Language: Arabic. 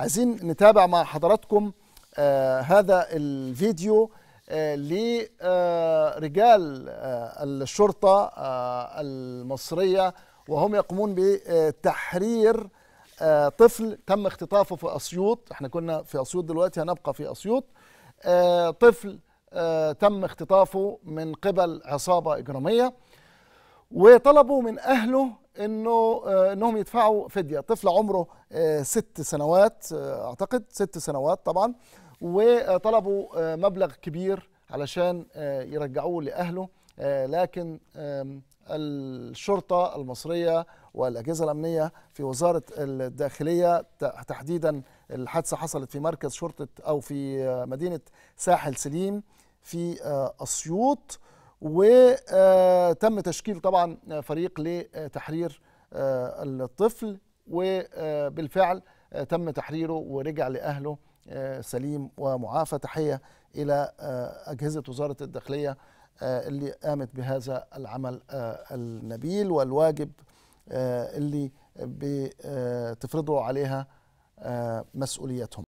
عايزين نتابع مع حضراتكم آه هذا الفيديو آه لرجال آه الشرطة آه، المصرية وهم يقومون بتحرير آه، طفل تم اختطافه في أسيوط احنا كنا في أسيوط دلوقتي هنبقى في أسيوط آه، طفل تم اختطافه من قبل عصابة إجرامية وطلبوا من أهله انه آه، انهم يدفعوا فديه طفل عمره آه، ست سنوات آه، اعتقد ست سنوات طبعا وطلبوا مبلغ كبير علشان يرجعوه لاهله لكن الشرطه المصريه والاجهزه الامنيه في وزاره الداخليه تحديدا الحادثه حصلت في مركز شرطه او في مدينه ساحل سليم في اسيوط و تم تشكيل طبعا فريق لتحرير آه، الطفل وبالفعل آه، تم تحريره ورجع لأهله آه، سليم ومعافى تحية إلى أجهزة وزارة الداخلية اللي قامت بهذا العمل النبيل والواجب اللي بتفرضه عليها مسؤوليتهم